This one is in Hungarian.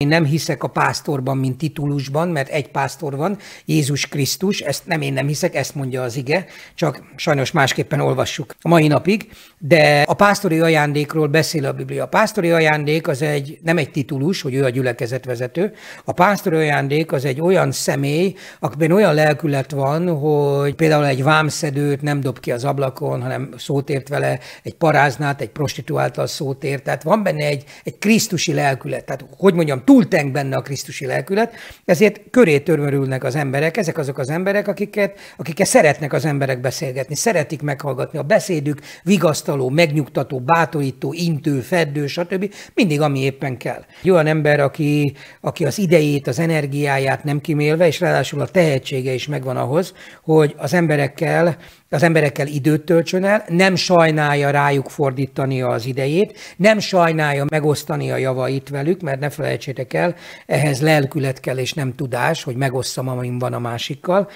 Én nem hiszek a pásztorban, mint titulusban, mert egy pásztor van, Jézus Krisztus, ezt nem én nem hiszek, ezt mondja az ige, csak sajnos másképpen olvassuk a mai napig, de a pásztori ajándékról beszél a Biblia. A pásztori ajándék az egy, nem egy titulus, hogy ő a gyülekezetvezető, a pásztori ajándék az egy olyan személy, akiben olyan lelkület van, hogy például egy vámszedőt nem dob ki az ablakon, hanem szót ért vele, egy paráznát, egy prostituáltal szót ért, tehát van benne egy, egy krisztusi lelkület, tehát hogy mondjam, túlteng benne a Krisztusi lelkület, ezért köré törmörülnek az emberek, ezek azok az emberek, akiket, akikkel szeretnek az emberek beszélgetni, szeretik meghallgatni a beszédük, vigasztaló, megnyugtató, bátorító, intő, feddő, stb. Mindig, ami éppen kell. Egy olyan ember, aki, aki az idejét, az energiáját nem kimélve, és ráadásul a tehetsége is megvan ahhoz, hogy az emberekkel az emberekkel időt töltsön el, nem sajnálja rájuk fordítani az idejét, nem sajnálja megosztani a javait velük, mert ne felejtsétek, el, ehhez lelkület kell és nem tudás, hogy megosszam, amin van a másikkal,